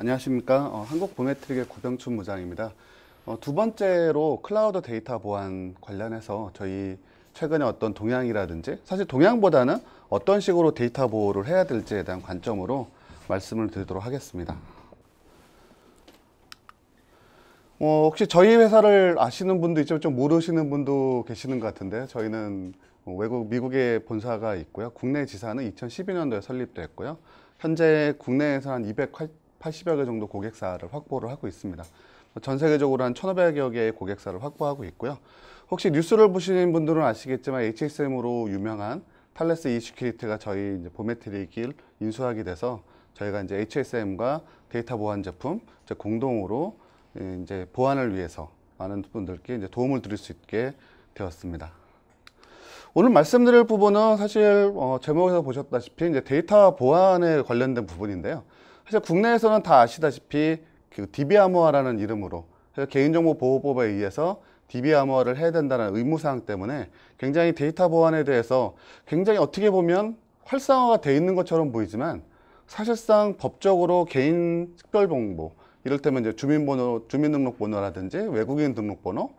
안녕하십니까. 어, 한국보메트릭의 구병춘 무장입니다 어, 두 번째로 클라우드 데이터 보안 관련해서 저희 최근에 어떤 동향이라든지 사실 동향보다는 어떤 식으로 데이터 보호를 해야 될지에 대한 관점으로 말씀을 드리도록 하겠습니다. 어, 혹시 저희 회사를 아시는 분도 있지만 좀 모르시는 분도 계시는 것 같은데 저희는 외국 미국에 본사가 있고요. 국내 지사는 2012년도에 설립됐고요. 현재 국내에서 한 200, 80여 개 정도 고객사를 확보를 하고 있습니다. 전 세계적으로 한 1,500여 개의 고객사를 확보하고 있고요. 혹시 뉴스를 보시는 분들은 아시겠지만 HSM으로 유명한 탈레스 이슈큐리티가 저희 이제 보메트릭을 인수하게 돼서 저희가 이제 HSM과 데이터 보안 제품 공동으로 예, 이제 보안을 위해서 많은 분들께 이제 도움을 드릴 수 있게 되었습니다. 오늘 말씀드릴 부분은 사실 어, 제목에서 보셨다시피 이제 데이터 보안에 관련된 부분인데요. 사실 국내에서는 다 아시다시피 그 DB암호화라는 이름으로 개인정보 보호법에 의해서 DB암호화를 해야 된다는 의무사항 때문에 굉장히 데이터 보안에 대해서 굉장히 어떻게 보면 활성화가 돼 있는 것처럼 보이지만 사실상 법적으로 개인 특별정보 이를테면 이제 주민번호, 주민등록번호라든지 외국인 등록번호,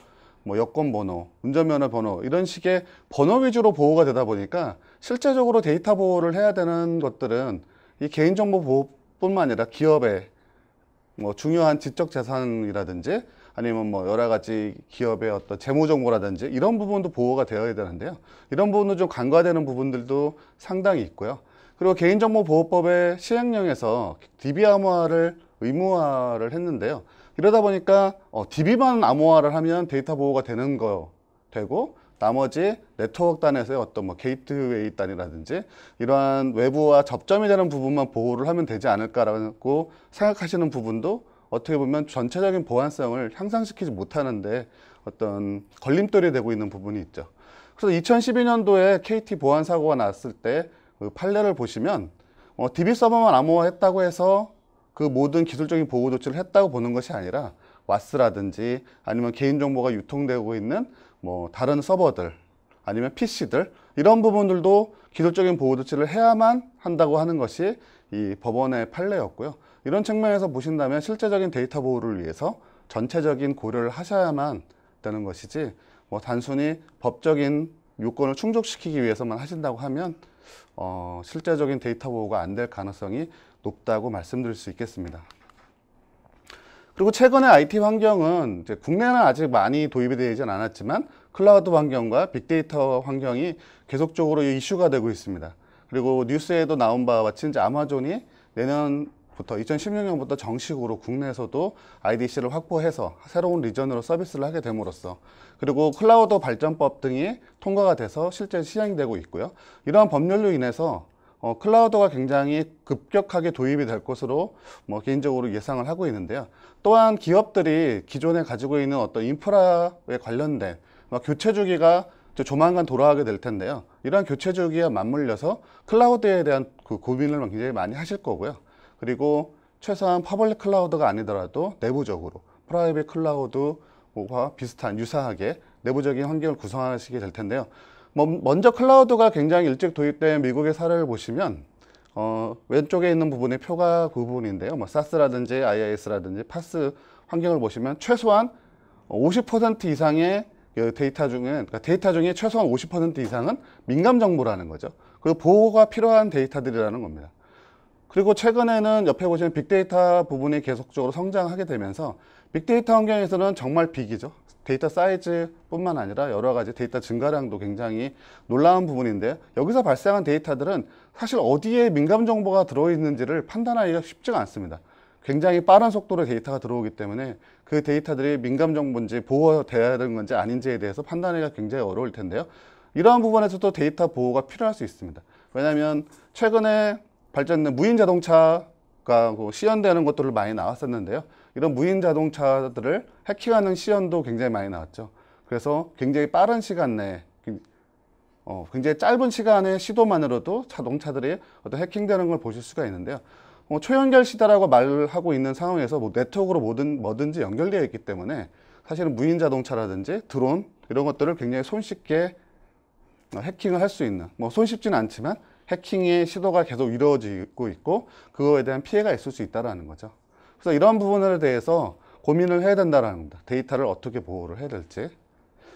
뭐 여권번호, 운전면허 번호 이런 식의 번호 위주로 보호가 되다 보니까 실제적으로 데이터 보호를 해야 되는 것들은 이 개인정보 보호 뿐만 아니라 기업의 뭐 중요한 지적 재산이라든지 아니면 뭐 여러 가지 기업의 어떤 재무 정보라든지 이런 부분도 보호가 되어야 되는데요. 이런 부분도 좀 간과되는 부분들도 상당히 있고요. 그리고 개인정보보호법의 시행령에서 DB 암호화를 의무화를 했는데요. 이러다 보니까 어, DB만 암호화를 하면 데이터 보호가 되는 거 되고 나머지 네트워크 단에서의 어떤 뭐 게이트웨이 단이라든지 이러한 외부와 접점이 되는 부분만 보호를 하면 되지 않을까라고 생각하시는 부분도 어떻게 보면 전체적인 보안성을 향상시키지 못하는데 어떤 걸림돌이 되고 있는 부분이 있죠. 그래서 2012년도에 KT 보안 사고가 났을 때 그 판례를 보시면 어, DB 서버만 암호화했다고 해서 그 모든 기술적인 보호 조치를 했다고 보는 것이 아니라 와스라든지 아니면 개인정보가 유통되고 있는 뭐 다른 서버들 아니면 PC들 이런 부분들도 기술적인 보호 조치를 해야만 한다고 하는 것이 이 법원의 판례였고요. 이런 측면에서 보신다면 실제적인 데이터 보호를 위해서 전체적인 고려를 하셔야만 되는 것이지 뭐 단순히 법적인 요건을 충족시키기 위해서만 하신다고 하면 어, 실제적인 데이터 보호가 안 될 가능성이 높다고 말씀드릴 수 있겠습니다. 그리고 최근에 IT 환경은 국내는 아직 많이 도입이 되지 않았지만 클라우드 환경과 빅데이터 환경이 계속적으로 이슈가 되고 있습니다. 그리고 뉴스에도 나온 바와 같이 이제 아마존이 내년부터 2016년부터 정식으로 국내에서도 IDC를 확보해서 새로운 리전으로 서비스를 하게 됨으로써 그리고 클라우드 발전법 등이 통과가 돼서 실제 시행되고 있고요. 이러한 법률로 인해서 어, 클라우드가 굉장히 급격하게 도입이 될 것으로 뭐 개인적으로 예상을 하고 있는데요. 또한 기업들이 기존에 가지고 있는 어떤 인프라에 관련된 뭐 교체 주기가 조만간 돌아가게 될 텐데요. 이러한 교체 주기와 맞물려서 클라우드에 대한 그 고민을 굉장히 많이 하실 거고요. 그리고 최소한 퍼블릭 클라우드가 아니더라도 내부적으로 프라이빗 클라우드와 비슷한 유사하게 내부적인 환경을 구성하시게 될 텐데요. 뭐, 먼저 클라우드가 굉장히 일찍 도입된 미국의 사례를 보시면 어, 왼쪽에 있는 부분이 표가 그 부분인데요. 뭐 사스라든지 IIS라든지 파스 환경을 보시면 최소한 50% 이상의 그 데이터 중에 그러니까 데이터 중에 최소한 50% 이상은 민감 정보라는 거죠. 그리고 보호가 필요한 데이터들이라는 겁니다. 그리고 최근에는 옆에 보시면 빅데이터 부분이 계속적으로 성장하게 되면서 빅데이터 환경에서는 정말 빅이죠. 데이터 사이즈뿐만 아니라 여러 가지 데이터 증가량도 굉장히 놀라운 부분인데 여기서 발생한 데이터들은 사실 어디에 민감 정보가 들어있는지를 판단하기가 쉽지가 않습니다. 굉장히 빠른 속도로 데이터가 들어오기 때문에 그 데이터들이 민감 정보인지 보호되어야 되는 건지 아닌지에 대해서 판단하기가 굉장히 어려울 텐데요. 이러한 부분에서도 데이터 보호가 필요할 수 있습니다. 왜냐하면 최근에 발전된 무인 자동차가 뭐 시연되는 것들을 많이 나왔었는데요. 이런 무인 자동차들을 해킹하는 시연도 굉장히 많이 나왔죠. 그래서 굉장히 빠른 시간 내에 그, 어, 굉장히 짧은 시간의 시도만으로도 자동차들이 어떤 해킹되는 걸 보실 수가 있는데요. 어, 초연결 시대라고 말하고 있는 상황에서 뭐 네트워크로 뭐든, 뭐든지 연결되어 있기 때문에 사실은 무인 자동차라든지 드론 이런 것들을 굉장히 손쉽게 어, 해킹을 할 수 있는 뭐 손쉽지는 않지만 해킹의 시도가 계속 이루어지고 있고 그거에 대한 피해가 있을 수 있다는 거죠. 그래서 이런 부분에 대해서 고민을 해야 된다는 겁니다. 데이터를 어떻게 보호를 해야 될지.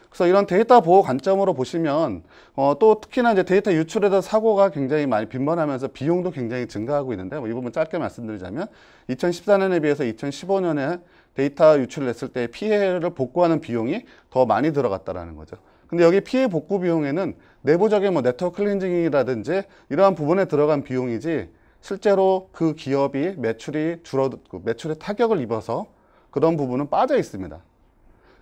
그래서 이런 데이터 보호 관점으로 보시면 어, 또 특히나 이제 데이터 유출에서 사고가 굉장히 많이 빈번하면서 비용도 굉장히 증가하고 있는데 뭐이 부분 짧게 말씀드리자면 2014년에 비해서 2015년에 데이터 유출을 했을 때 피해를 복구하는 비용이 더 많이 들어갔다라는 거죠. 근데 여기 피해 복구 비용에는 내부적인 뭐 네트워크 클렌징이라든지 이러한 부분에 들어간 비용이지 실제로 그 기업이 매출이 줄어들고 그 매출에 타격을 입어서 그런 부분은 빠져 있습니다.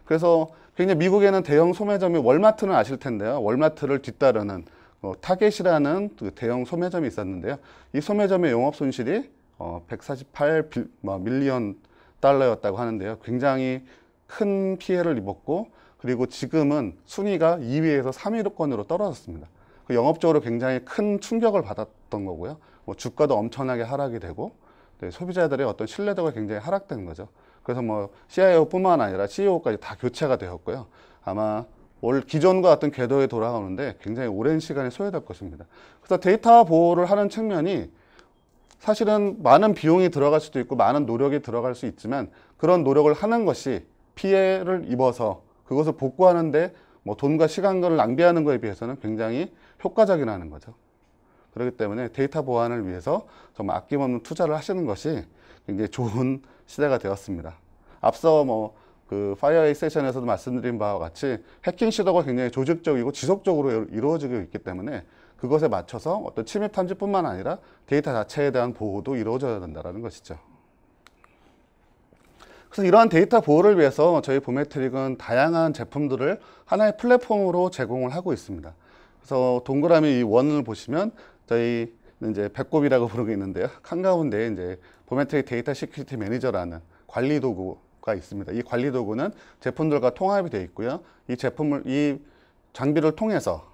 그래서 굉장히 미국에는 대형 소매점이 월마트는 아실 텐데요. 월마트를 뒤따르는 어, 타겟이라는 그 대형 소매점이 있었는데요. 이 소매점의 용업 손실이 어, 148 빌, 뭐, 밀리언 달러였다고 하는데요. 굉장히 큰 피해를 입었고 그리고 지금은 순위가 2위에서 3위권으로 떨어졌습니다. 그 영업적으로 굉장히 큰 충격을 받았던 거고요. 뭐 주가도 엄청나게 하락이 되고 네, 소비자들의 어떤 신뢰도가 굉장히 하락된 거죠. 그래서 뭐 CIO뿐만 아니라 CEO까지 다 교체가 되었고요. 아마 올 기존과 같은 궤도에 돌아가는데 굉장히 오랜 시간이 소요될 것입니다. 그래서 데이터 보호를 하는 측면이 사실은 많은 비용이 들어갈 수도 있고 많은 노력이 들어갈 수 있지만 그런 노력을 하는 것이 피해를 입어서 그것을 복구하는데 뭐 돈과 시간을 낭비하는 것에 비해서는 굉장히 효과적이라는 거죠. 그렇기 때문에 데이터 보안을 위해서 정말 아낌없는 투자를 하시는 것이 굉장히 좋은 시대가 되었습니다. 앞서 뭐 그 파이어에이 세션에서도 말씀드린 바와 같이 해킹 시도가 굉장히 조직적이고 지속적으로 이루어지고 있기 때문에 그것에 맞춰서 어떤 침입 탐지뿐만 아니라 데이터 자체에 대한 보호도 이루어져야 된다는 것이죠. 그래서 이러한 데이터 보호를 위해서 저희 보메트릭은 다양한 제품들을 하나의 플랫폼으로 제공을 하고 있습니다. 그래서 동그라미 이 원을 보시면 저희는 이제 배꼽이라고 부르고 있는데요. 한가운데 이제 보메트릭 데이터 시큐리티 매니저라는 관리 도구가 있습니다. 이 관리 도구는 제품들과 통합이 되어 있고요. 이 제품을 이 장비를 통해서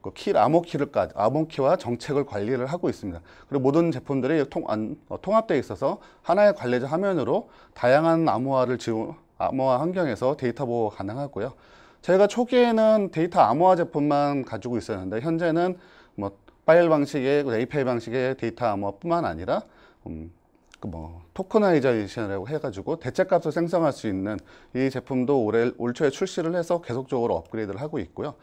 그 키, 암호 키를까지 암호 키와 정책을 관리를 하고 있습니다. 그리고 모든 제품들이 통, 어, 통합되어 있어서 하나의 관리자 화면으로 다양한 암호화를 지원 암호화 환경에서 데이터 보호 가능하고요. 저희가 초기에는 데이터 암호화 제품만 가지고 있었는데 현재는 뭐 파일 방식의 API 방식의 데이터 암호화뿐만 아니라 음, 그뭐 토크나이저이션이라고 해가지고 대체값을 생성할 수 있는 이 제품도 올해 올 초에 출시를 해서 계속적으로 업그레이드를 하고 있고요.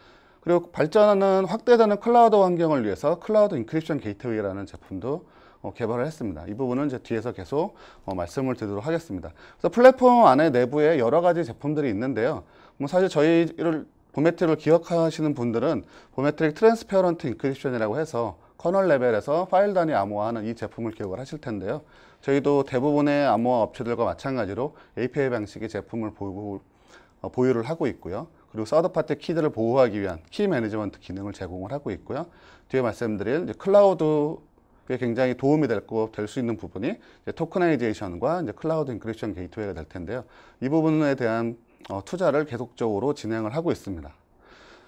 그리고 발전하는 확대되는 클라우드 환경을 위해서 클라우드 인크립션 게이트웨이라는 제품도 어, 개발을 했습니다. 이 부분은 이제 뒤에서 계속 어, 말씀을 드리도록 하겠습니다. 그래서 플랫폼 안에 내부에 여러 가지 제품들이 있는데요. 뭐 사실 저희를 보메트릭을 기억하시는 분들은 보메트릭 트랜스페어런트 인크립션이라고 해서 커널 레벨에서 파일 단위 암호화하는 이 제품을 기억을 하실 텐데요. 저희도 대부분의 암호화 업체들과 마찬가지로 API 방식의 제품을 보유, 어, 보유를 하고 있고요. 그리고 서드파티 키들을 보호하기 위한 키 매니지먼트 기능을 제공을 하고 있고요. 뒤에 말씀드릴 클라우드에 굉장히 도움이 될 수 있는 부분이 토크나이제이션과 클라우드 인크립션 게이트웨이가 될 텐데요. 이 부분에 대한 어, 투자를 계속적으로 진행을 하고 있습니다.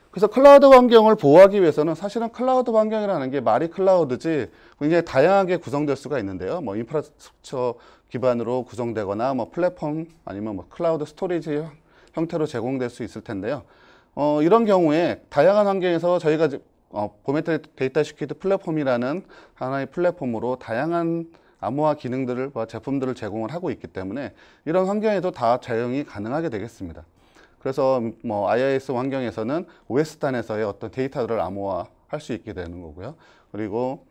그래서 클라우드 환경을 보호하기 위해서는 사실은 클라우드 환경이라는 게 말이 클라우드지 굉장히 다양하게 구성될 수가 있는데요. 뭐 인프라스트럭처 기반으로 구성되거나 뭐 플랫폼 아니면 뭐 클라우드 스토리지 형태로 제공될 수 있을 텐데요. 어, 이런 경우에 다양한 환경에서 저희가 어, 보메트 데이터 시키드 플랫폼이라는 하나의 플랫폼으로 다양한 암호화 기능들을 뭐 제품들을 제공을 하고 있기 때문에 이런 환경에도 다 적용이 가능하게 되겠습니다. 그래서 뭐 IIS 환경에서는 OS 단에서의 어떤 데이터들을 암호화 할 수 있게 되는 거고요. 그리고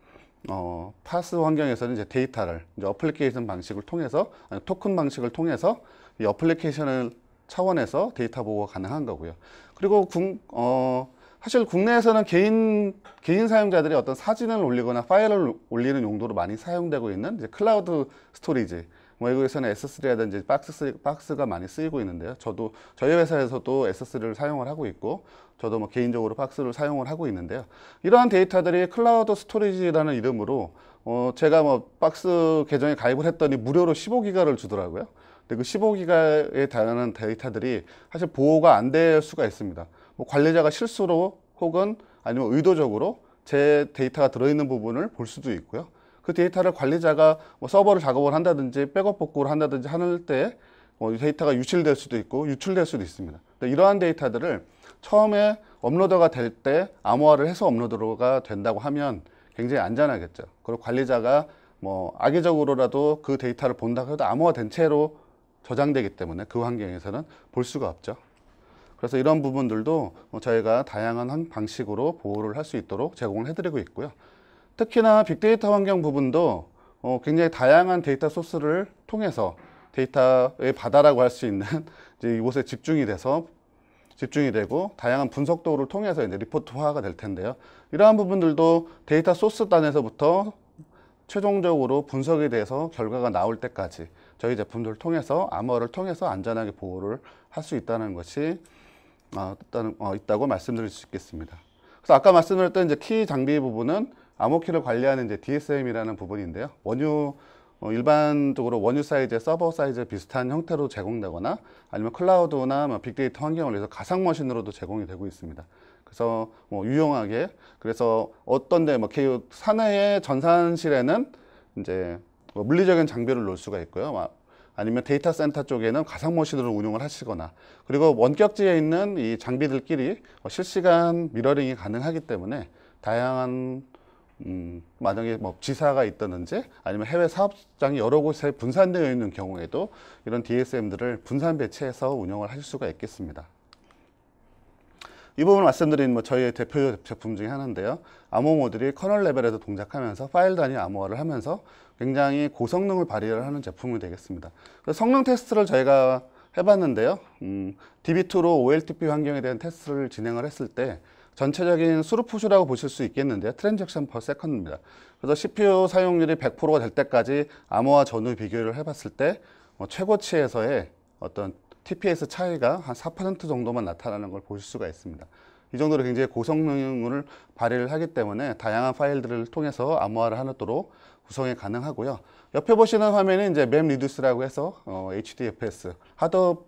어, 파스 환경에서는 이제 데이터를 이제 어플리케이션 방식을 통해서 아니, 토큰 방식을 통해서 이 어플리케이션을 차원에서 데이터 보고가 가능한 거고요. 그리고 궁, 어, 사실 국내에서는 개인 개인 사용자들이 어떤 사진을 올리거나 파일을 올리는 용도로 많이 사용되고 있는 이제 클라우드 스토리지 뭐 외국에서는 S3라든지 박스, 박스가 많이 쓰이고 있는데요. 저도 저희 회사에서도 S3를 사용을 하고 있고 저도 뭐 개인적으로 박스를 사용을 하고 있는데요. 이러한 데이터들이 클라우드 스토리지라는 이름으로 어 제가 뭐 박스 계정에 가입을 했더니 무료로 15기가를 주더라고요. 근데 그 15기가에 달하는 데이터들이 사실 보호가 안 될 수가 있습니다. 뭐 관리자가 실수로 혹은 아니면 의도적으로 제 데이터가 들어있는 부분을 볼 수도 있고요. 그 데이터를 관리자가 뭐 서버를 작업을 한다든지 백업 복구를 한다든지 하는 때 뭐 데이터가 유출될 수도 있고 유출될 수도 있습니다. 이러한 데이터들을 처음에 업로더가 될 때 암호화를 해서 업로더가 된다고 하면 굉장히 안전하겠죠. 그리고 관리자가 뭐 악의적으로라도 그 데이터를 본다고 해도 암호화된 채로 저장되기 때문에 그 환경에서는 볼 수가 없죠. 그래서 이런 부분들도 저희가 다양한 방식으로 보호를 할 수 있도록 제공을 해드리고 있고요. 특히나 빅데이터 환경 부분도 어, 굉장히 다양한 데이터 소스를 통해서 데이터의 바다라고 할 수 있는 이곳에 집중이 돼서 집중이 되고 다양한 분석 도구를 통해서 이제 리포트화가 될 텐데요. 이러한 부분들도 데이터 소스 단에서부터 최종적으로 분석에 대해서 결과가 나올 때까지 저희 제품들을 통해서 암호를 통해서 안전하게 보호를 할 수 있다는 것이 아, 어, 있다고 말씀드릴 수 있겠습니다. 그래서 아까 말씀드렸던 이제 키 장비 부분은 암호키를 관리하는 이제 DSM이라는 부분인데요. 원유 어, 일반적으로 원유 사이즈, 서버 사이즈 비슷한 형태로 제공되거나 아니면 클라우드나 뭐 빅데이터 환경을 위해서 가상 머신으로도 제공이 되고 있습니다. 그래서 뭐 유용하게 그래서 어떤데 뭐 사내의 전산실에는 이제 뭐 물리적인 장비를 놓을 수가 있고요. 아니면 데이터 센터 쪽에는 가상 머신으로 운영을 하시거나 그리고 원격지에 있는 이 장비들끼리 뭐 실시간 미러링이 가능하기 때문에 다양한 음, 만약에 뭐 지사가 있다든지 아니면 해외 사업장이 여러 곳에 분산되어 있는 경우에도 이런 DSM들을 분산 배치해서 운영을 하실 수가 있겠습니다. 이 부분은 말씀드린 뭐 저희의 대표 제품 중에 하나인데요. 암호 모듈이 커널 레벨에서 동작하면서 파일 단위 암호화를 하면서 굉장히 고성능을 발휘를 하는 제품이 되겠습니다. 성능 테스트를 저희가 해봤는데요. 음, DB2로 OLTP 환경에 대한 테스트를 진행을 했을 때 전체적인 수루풋이라고 보실 수 있겠는데요. 트랜잭션 퍼 세컨드입니다. 그래서 CPU 사용률이 100%가 될 때까지 암호화 전후 비교를 해봤을 때 뭐 최고치에서의 어떤 TPS 차이가 한 4% 정도만 나타나는 걸 보실 수가 있습니다. 이 정도로 굉장히 고성능을 발휘를 하기 때문에 다양한 파일들을 통해서 암호화를 하도록 구성이 가능하고요. 옆에 보시는 화면은 이제 맵리듀스라고 해서 어, HDFS 하더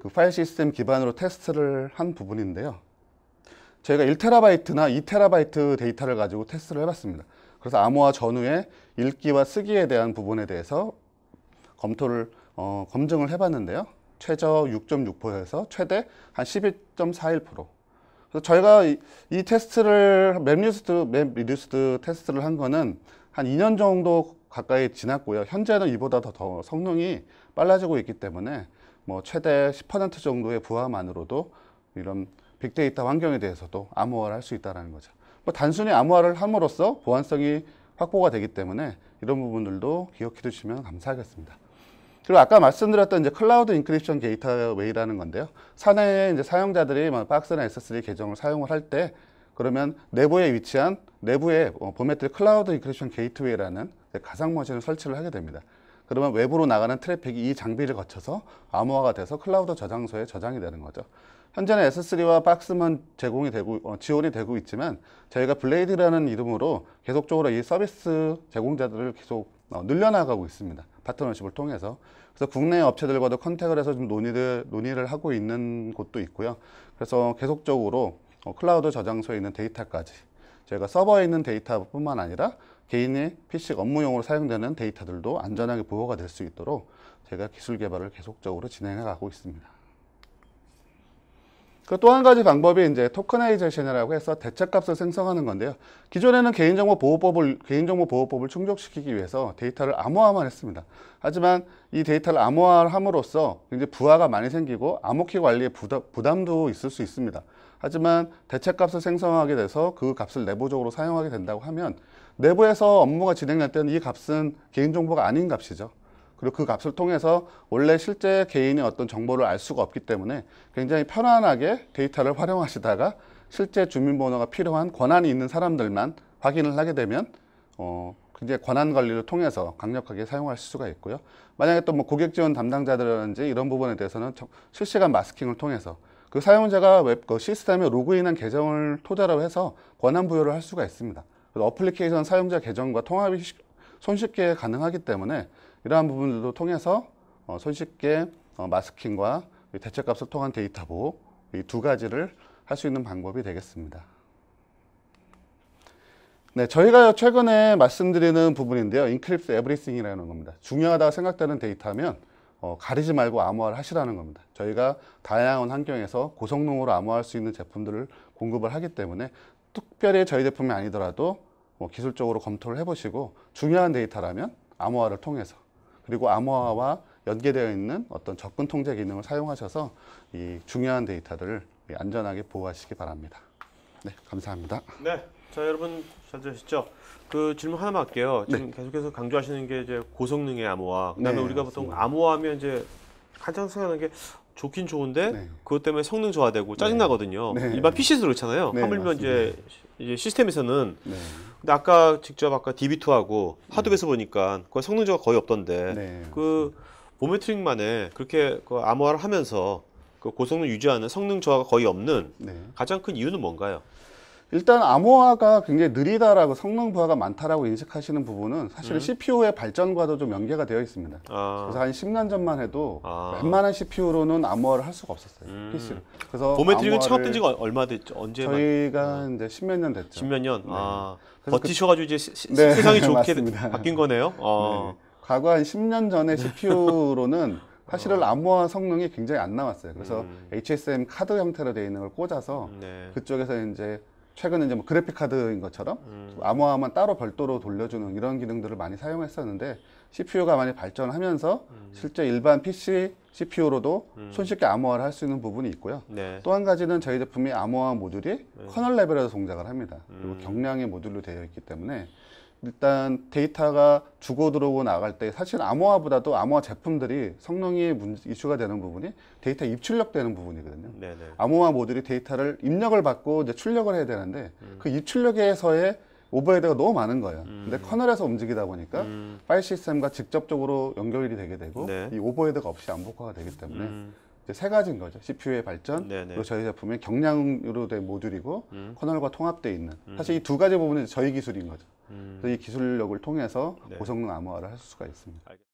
그 파일 시스템 기반으로 테스트를 한 부분인데요. 저희가 1 t b 나2 t b 데이터를 가지고 테스트를 해봤습니다. 그래서 암호화 전후에 읽기와 쓰기에 대한 부분에 대해서 검토를 어, 검증을 해봤는데요. 최저 6.6%에서 최대 한 11.41%. 그래서 저희가 이, 이 테스트를 맵리스트 맵리스트 테스트를 한 거는 한 2년 정도 가까이 지났고요. 현재는 이보다 더, 더 성능이 빨라지고 있기 때문에 뭐 최대 10% 정도의 부하만으로도 이런 빅데이터 환경에 대해서도 암호화를 할 수 있다는 거죠. 뭐 단순히 암호화를 함으로써 보안성이 확보가 되기 때문에 이런 부분들도 기억해 두시면 감사하겠습니다. 그리고 아까 말씀드렸던 이제 클라우드 인크립션 게이터웨이라는 건데요. 사내에 이제 사용자들이 뭐 박스나 S3 계정을 사용을 할 때 그러면 내부에 위치한 내부에 어, 보메트리 클라우드 인크립션 게이트웨이라는 가상 머신을 설치를 하게 됩니다. 그러면 외부로 나가는 트래픽이 이 장비를 거쳐서 암호화가 돼서 클라우드 저장소에 저장이 되는 거죠. 현재는 S3와 박스만 제공이 되고 어, 지원이 되고 있지만 저희가 블레이드라는 이름으로 계속적으로 이 서비스 제공자들을 계속 어, 늘려나가고 있습니다. 파트너십을 통해서 그래서 국내 업체들과도 컨택을 해서 좀 논의를 논의를 하고 있는 곳도 있고요. 그래서 계속적으로 어, 클라우드 저장소에 있는 데이터까지 저희가 서버에 있는 데이터뿐만 아니라 개인의 PC 업무용으로 사용되는 데이터들도 안전하게 보호가 될 수 있도록 제가 기술 개발을 계속적으로 진행해 가고 있습니다. 그또한 가지 방법이 이제 토크나이제이션이라고 해서 대체값을 생성하는 건데요. 기존에는 개인정보 보호법을 개인정보 보호법을 충족시키기 위해서 데이터를 암호화만 했습니다. 하지만 이 데이터를 암호화함으로써 굉장히 부하가 많이 생기고 암호키 관리에 부담도 있을 수 있습니다. 하지만 대체값을 생성하게 돼서 그 값을 내부적으로 사용하게 된다고 하면 내부에서 업무가 진행될 때는 이 값은 개인정보가 아닌 값이죠. 그리고 그 값을 통해서 원래 실제 개인의 어떤 정보를 알 수가 없기 때문에 굉장히 편안하게 데이터를 활용하시다가 실제 주민번호가 필요한 권한이 있는 사람들만 확인을 하게 되면 어, 굉장히 권한 관리를 통해서 강력하게 사용할 수가 있고요. 만약에 또 뭐 고객 지원 담당자들이라든지 이런 부분에 대해서는 실시간 마스킹을 통해서 그 사용자가 웹 그 시스템에 로그인한 계정을 토대로 해서 권한 부여를 할 수가 있습니다. 어플리케이션 사용자 계정과 통합이 손쉽게 가능하기 때문에 이러한 부분들도 통해서 어, 손쉽게 어, 마스킹과 대체값을 통한 데이터보 이두 가지를 할 수 있는 방법이 되겠습니다. 네, 저희가 최근에 말씀드리는 부분인데요. 인크립스 에브리싱이라는 겁니다. 중요하다고 생각되는 데이터면 어, 가리지 말고 암호화를 하시라는 겁니다. 저희가 다양한 환경에서 고성능으로 암호화할 수 있는 제품들을 공급을 하기 때문에 특별히 저희 제품이 아니더라도 뭐 기술적으로 검토를 해보시고 중요한 데이터라면 암호화를 통해서 그리고 암호화와 연계되어 있는 어떤 접근 통제 기능을 사용하셔서 이 중요한 데이터들을 안전하게 보호하시기 바랍니다. 네, 감사합니다. 네, 자 여러분 잘 들으셨죠? 그 질문 하나만 할게요. 네. 지금 네. 계속해서 강조하시는 게 이제 고성능의 암호화. 그다음에 네, 우리가 보통 맞습니다. 암호화하면 이제 가장 생각하는 게 좋긴 좋은데 네. 그것 때문에 성능 저하되고 짜증 나거든요. 네. 네. 일반 PC도 그렇잖아요. 네, 하물며 이제, 이제 시스템에서는 네. 근데 아까 직접 아까 DB2하고 하드웨어에서 보니까 그 성능 저하 거의 없던데 그 보메트릭만에 그렇게 그 암호화를 하면서 그 고성능 유지하는 성능 저하가 거의 없는 가장 큰 이유는 뭔가요? 일단 암호화가 굉장히 느리다라고 성능 부하가 많다라고 인식하시는 부분은 사실은 음. CPU의 발전과도 좀 연계가 되어 있습니다. 아. 그래서 한 10년 전만 해도 아. 웬만한 CPU로는 암호화를 할 수가 없었어요. 음. PC로. 그래서 보메트릭은 창업된 지가 얼마 됐죠? 언제? 저희가 만... 음. 이제 십몇 년 됐죠. 십몇 년. 네. 아. 그 버티셔가지고 이제 시, 시, 네. 세상이 좋게 바뀐 거네요. 아. 네. 과거 한 10년 전에 CPU로는 어. 사실은 암호화 성능이 굉장히 안 나왔어요. 그래서 음. HSM 카드 형태로 되어 있는 걸 꽂아서 네. 그쪽에서 이제 최근에 이제 뭐 그래픽 카드인 것처럼 음. 암호화만 따로 별도로 돌려주는 이런 기능들을 많이 사용했었는데 CPU가 많이 발전하면서 음. 실제 일반 PC CPU로도 음. 손쉽게 암호화를 할 수 있는 부분이 있고요. 네. 또한 가지는 저희 제품이 암호화 모듈이 네. 커널 레벨에서 동작을 합니다. 그리고 음. 경량의 모듈로 되어 있기 때문에 일단 데이터가 주고 들어오고 나갈 때 사실 암호화보다도 암호화 제품들이 성능이 이슈가 되는 부분이 데이터 입출력 되는 부분이거든요. 네네. 암호화 모듈이 데이터를 입력을 받고 이제 출력을 해야 되는데 음. 그 입출력에서의 오버헤드가 너무 많은 거예요. 음. 근데 커널에서 움직이다 보니까 음. 파일 시스템과 직접적으로 연결이 되게 되고 네. 이 오버헤드가 없이 암복화가 되기 때문에 음. 이제 세 가지인 거죠. CPU의 발전, 네네. 그리고 저희 제품의 경량으로 된 모듈이고 음. 커널과 통합되어 있는. 음. 사실 이 두 가지 부분은 저희 기술인 거죠. 음. 그래서 이 기술력을 통해서 네. 고성능 암호화를 할 수가 있습니다. 알겠습니다.